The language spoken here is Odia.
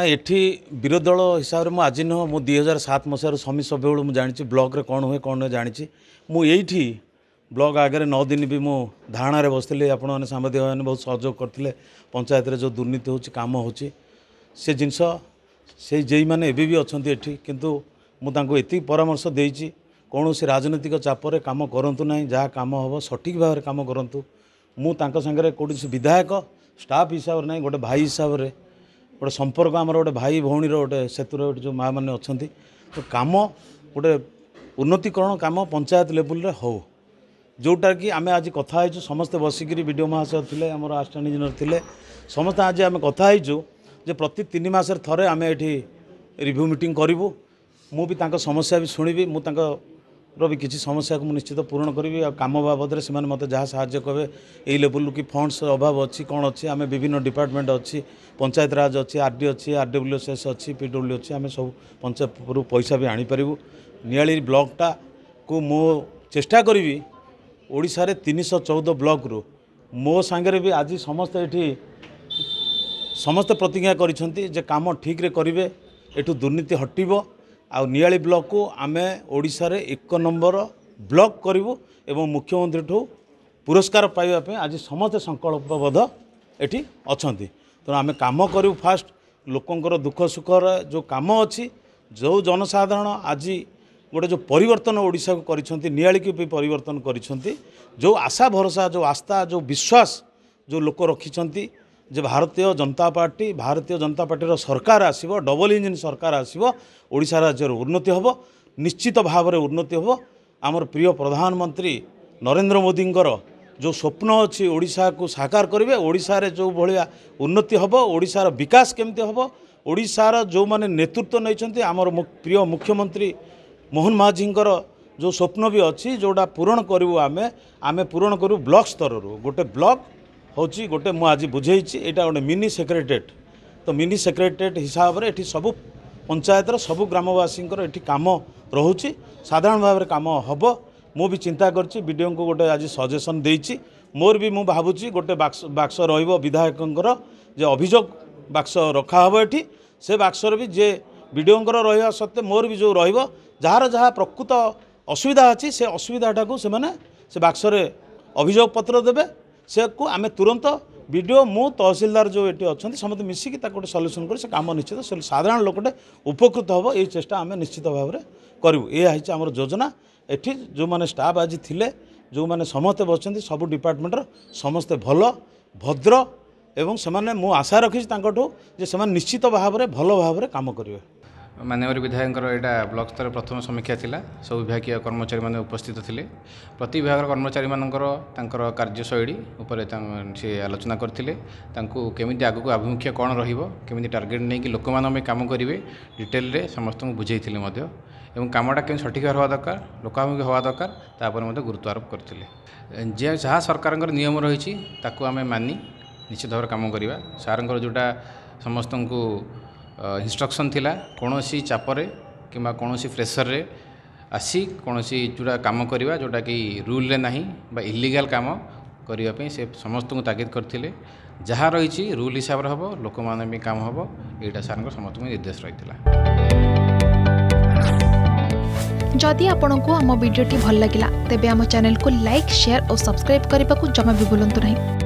ନା ଏଠି ବିରୋଧୀ ଦଳ ହିସାବରେ ମୁଁ ଆଜି ନୁହଁ ମୁଁ ଦୁଇ ହଜାର ସାତ ମସିହାରୁ ସମୀ ସଭ୍ୟବେଳୁ ମୁଁ ଜାଣିଛି ବ୍ଲକ୍ରେ କ'ଣ ହୁଏ କ'ଣ ହୁଏ ଜାଣିଛି ମୁଁ ଏଇଠି ବ୍ଲକ୍ ଆଗରେ ନଅ ଦିନ ବି ମୁଁ ଧାରଣାରେ ବସିଥିଲି ଆପଣମାନେ ସାମ୍ବାଦିକମାନେ ବହୁତ ସହଯୋଗ କରିଥିଲେ ପଞ୍ଚାୟତରେ ଯେଉଁ ଦୁର୍ନୀତି ହେଉଛି କାମ ହେଉଛି ସେ ଜିନିଷ ସେଇ ଯେଇମାନେ ଏବେ ବି ଅଛନ୍ତି ଏଠି କିନ୍ତୁ ମୁଁ ତାଙ୍କୁ ଏତିକି ପରାମର୍ଶ ଦେଇଛି କୌଣସି ରାଜନୈତିକ ଚାପରେ କାମ କରନ୍ତୁ ନାହିଁ ଯାହା କାମ ହେବ ସଠିକ୍ ଭାବରେ କାମ କରନ୍ତୁ ମୁଁ ତାଙ୍କ ସାଙ୍ଗରେ କୌଣସି ବିଧାୟକ ଷ୍ଟାଫ୍ ହିସାବରେ ନାହିଁ ଗୋଟେ ଭାଇ ହିସାବରେ ଗୋଟେ ସମ୍ପର୍କ ଆମର ଗୋଟେ ଭାଇ ଭଉଣୀର ଗୋଟେ ସେତୁର ଗୋଟେ ଯେଉଁ ମାଆମାନେ ଅଛନ୍ତି ତ କାମ ଗୋଟେ ଉନ୍ନତିକରଣ କାମ ପଞ୍ଚାୟତ ଲେବୁଲ୍ରେ ହେଉ ଯେଉଁଟାକି ଆମେ ଆଜି କଥା ହେଇଛୁ ସମସ୍ତେ ବସିକିରି ବି ଡିଓ ମହାଶୟ ଥିଲେ ଆମର ଆଷ୍ଟାନ୍ ଇଞ୍ଜିନିୟର ଥିଲେ ସମସ୍ତେ ଆଜି ଆମେ କଥା ହେଇଛୁ ଯେ ପ୍ରତି ତିନି ମାସରେ ଥରେ ଆମେ ଏଠି ରିଭ୍ୟୁ ମିଟିଂ କରିବୁ ମୁଁ ବି ତାଙ୍କ ସମସ୍ୟା ବି ଶୁଣିବି ମୁଁ ତାଙ୍କ ର ବି କିଛି ସମସ୍ୟାକୁ ମୁଁ ନିଶ୍ଚିତ ପୂରଣ କରିବି ଆଉ କାମ ବାବଦରେ ସେମାନେ ମୋତେ ଯାହା ସାହାଯ୍ୟ କରିବେ ଏଇ ଲେବୁଲରୁ କି ଫଣ୍ଡସ୍ ଅଭାବ ଅଛି କ'ଣ ଅଛି ଆମେ ବିଭିନ୍ନ ଡିପାର୍ଟମେଣ୍ଟ ଅଛି ପଞ୍ଚାୟତରାଜ ଅଛି ଆର୍ ଡି ଅଛି ଆର୍ ଡବ୍ଲ୍ୟୁ ଏସ୍ ଏସ୍ ଅଛି ପି ଡବ୍ଲ୍ୟୁ ଅଛି ଆମେ ସବୁ ପଞ୍ଚାୟତରୁ ପଇସା ବି ଆଣିପାରିବୁ ନିଆଳି ବ୍ଲକ୍ଟାକୁ ମୁଁ ଚେଷ୍ଟା କରିବି ଓଡ଼ିଶାରେ ତିନିଶହ ଚଉଦ ବ୍ଲକରୁ ମୋ ସାଙ୍ଗରେ ବି ଆଜି ସମସ୍ତେ ଏଠି ସମସ୍ତେ ପ୍ରତିଜ୍ଞା କରିଛନ୍ତି ଯେ କାମ ଠିକ୍ରେ କରିବେ ଏଠୁ ଦୁର୍ନୀତି ହଟିବ ଆଉ ନିଆଳି ବ୍ଲକକୁ ଆମେ ଓଡ଼ିଶାରେ ଏକ ନମ୍ବର ବ୍ଲକ୍ କରିବୁ ଏବଂ ମୁଖ୍ୟମନ୍ତ୍ରୀଠୁ ପୁରସ୍କାର ପାଇବା ପାଇଁ ଆଜି ସମସ୍ତେ ସଂକଳ୍ପବଦ୍ଧ ଏଠି ଅଛନ୍ତି ତେଣୁ ଆମେ କାମ କରିବୁ ଫାଷ୍ଟ ଲୋକଙ୍କର ଦୁଃଖ ସୁଖର ଯେଉଁ କାମ ଅଛି ଯେଉଁ ଜନସାଧାରଣ ଆଜି ଗୋଟେ ଯେଉଁ ପରିବର୍ତ୍ତନ ଓଡ଼ିଶାକୁ କରିଛନ୍ତି ନିଆଳିକୁ ବି ପରିବର୍ତ୍ତନ କରିଛନ୍ତି ଯେଉଁ ଆଶା ଭରସା ଯେଉଁ ଆସ୍ଥା ଯେଉଁ ବିଶ୍ୱାସ ଯେଉଁ ଲୋକ ରଖିଛନ୍ତି ଯେ ଭାରତୀୟ ଜନତା ପାର୍ଟି ଭାରତୀୟ ଜନତା ପାର୍ଟିର ସରକାର ଆସିବ ଡବଲ ଇଞ୍ଜିନ୍ ସରକାର ଆସିବ ଓଡ଼ିଶା ରାଜ୍ୟର ଉନ୍ନତି ହେବ ନିଶ୍ଚିତ ଭାବରେ ଉନ୍ନତି ହେବ ଆମର ପ୍ରିୟ ପ୍ରଧାନମନ୍ତ୍ରୀ ନରେନ୍ଦ୍ର ମୋଦିଙ୍କର ଯେଉଁ ସ୍ୱପ୍ନ ଅଛି ଓଡ଼ିଶାକୁ ସାକାର କରିବେ ଓଡ଼ିଶାରେ ଯେଉଁ ଭଳିଆ ଉନ୍ନତି ହେବ ଓଡ଼ିଶାର ବିକାଶ କେମିତି ହେବ ଓଡ଼ିଶାର ଯେଉଁମାନେ ନେତୃତ୍ୱ ନେଇଛନ୍ତି ଆମର ପ୍ରିୟ ମୁଖ୍ୟମନ୍ତ୍ରୀ ମୋହନ ମାଝୀଙ୍କର ଯେଉଁ ସ୍ୱପ୍ନ ବି ଅଛି ଯେଉଁଟା ପୂରଣ କରିବୁ ଆମେ ଆମେ ପୂରଣ କରିବୁ ବ୍ଲକ୍ ସ୍ତରରୁ ଗୋଟେ ବ୍ଲକ୍ ହେଉଛି ଗୋଟେ ମୁଁ ଆଜି ବୁଝେଇଛି ଏଇଟା ଗୋଟେ ମିନି ସେକ୍ରେଟେରିଏଟ୍ ତ ମିନି ସେକ୍ରେଟେରିଏଟ୍ ହିସାବରେ ଏଠି ସବୁ ପଞ୍ଚାୟତର ସବୁ ଗ୍ରାମବାସୀଙ୍କର ଏଠି କାମ ରହୁଛି ସାଧାରଣ ଭାବରେ କାମ ହେବ ମୁଁ ବି ଚିନ୍ତା କରିଛି ବିଡ଼ିଓଙ୍କୁ ଗୋଟେ ଆଜି ସଜେସନ୍ ଦେଇଛି ମୋର ବି ମୁଁ ଭାବୁଛି ଗୋଟେ ବାକ୍ସ ବାକ୍ସ ରହିବ ବିଧାୟକଙ୍କର ଯେ ଅଭିଯୋଗ ବାକ୍ସ ରଖା ହେବ ଏଠି ସେ ବାକ୍ସରେ ବି ଯେ ବିଡ଼ିଓଙ୍କର ରହିବା ସତ୍ତ୍ୱେ ମୋର ବି ଯେଉଁ ରହିବ ଯାହାର ଯାହା ପ୍ରକୃତ ଅସୁବିଧା ଅଛି ସେ ଅସୁବିଧାଟାକୁ ସେମାନେ ସେ ବାକ୍ସରେ ଅଭିଯୋଗ ଦେବେ ᱥᱮᱠ কো আমে તુરંત વિડિયો મૂ તહસિલદાર જો એટી ઓછંત સમંત મિસિક તાકો સોલ્યુશન કરી સે કામ નિશ્ચિત સે સાધારણ લોક ઓટે ઉપકૃત હોવો એ ચેષ્ટા અમે નિશ્ચિત ભાવરે કરીબુ એ આઈ છે અમારો યોજના એટી જો મને સ્ટાફ આજી થીલે જો મને સમંત બસંતે સબ ડિપાર્ટમેન્ટર સમસ્ત ભલો ભદ્ર એવમ સમાન મે મો આશા રાખી તાકો જો સમાન નિશ્ચિત ભાવરે ભલો ભાવરે કામ કરીવે ମାନ୍ୟବର ବିଧାୟକଙ୍କର ଏଇଟା ବ୍ଲକ ସ୍ତରରେ ପ୍ରଥମ ସମୀକ୍ଷା ଥିଲା ସବୁ ବିଭାଗୀୟ କର୍ମଚାରୀମାନେ ଉପସ୍ଥିତ ଥିଲେ ପ୍ରତି ବିଭାଗର କର୍ମଚାରୀମାନଙ୍କର ତାଙ୍କର କାର୍ଯ୍ୟଶୈଳୀ ଉପରେ ସେ ଆଲୋଚନା କରିଥିଲେ ତାଙ୍କୁ କେମିତି ଆଗକୁ ଆଭିମୁଖ୍ୟ କ'ଣ ରହିବ କେମିତି ଟାର୍ଗେଟ୍ ନେଇକି ଲୋକମାନଙ୍କ ପାଇଁ କାମ କରିବେ ଡିଟେଲରେ ସମସ୍ତଙ୍କୁ ବୁଝାଇଥିଲେ ମଧ୍ୟ ଏବଂ କାମଟା କେମିତି ସଠିକ୍ ଭାବରେ ହେବା ଦରକାର ଲୋକାଭିମୁଖୀ ହେବା ଦରକାର ତା ଉପରେ ମଧ୍ୟ ଗୁରୁତ୍ୱ ଆରୋପ କରିଥିଲେ ଯେ ଯାହା ସରକାରଙ୍କର ନିୟମ ରହିଛି ତାକୁ ଆମେ ମାନି ନିଶ୍ଚିତ ଭାବରେ କାମ କରିବା ସାର୍ଙ୍କର ଯେଉଁଟା ସମସ୍ତଙ୍କୁ ଇନ୍ଷ୍ଟ୍ରକ୍ସନ୍ ଥିଲା କୌଣସି ଚାପରେ କିମ୍ବା କୌଣସି ପ୍ରେସର୍ରେ ଆସି କୌଣସି ଯେଉଁଟା କାମ କରିବା ଯେଉଁଟାକି ରୁଲ୍ରେ ନାହିଁ ବା ଇଲିଗାଲ୍ କାମ କରିବା ପାଇଁ ସେ ସମସ୍ତଙ୍କୁ ତାଗିଦ କରିଥିଲେ ଯାହା ରହିଛି ରୁଲ୍ ହିସାବରେ ହେବ ଲୋକମାନେ ବି କାମ ହେବ ଏଇଟା ସାର୍ଙ୍କ ସମସ୍ତଙ୍କୁ ନିର୍ଦ୍ଦେଶ ରହିଥିଲା ଯଦି ଆପଣଙ୍କୁ ଆମ ଭିଡ଼ିଓଟି ଭଲ ଲାଗିଲା ତେବେ ଆମ ଚ୍ୟାନେଲକୁ ଲାଇକ୍ ସେୟାର ଓ ସବସ୍କ୍ରାଇବ୍ କରିବାକୁ ଜମା ବି ଭୁଲନ୍ତୁ ନାହିଁ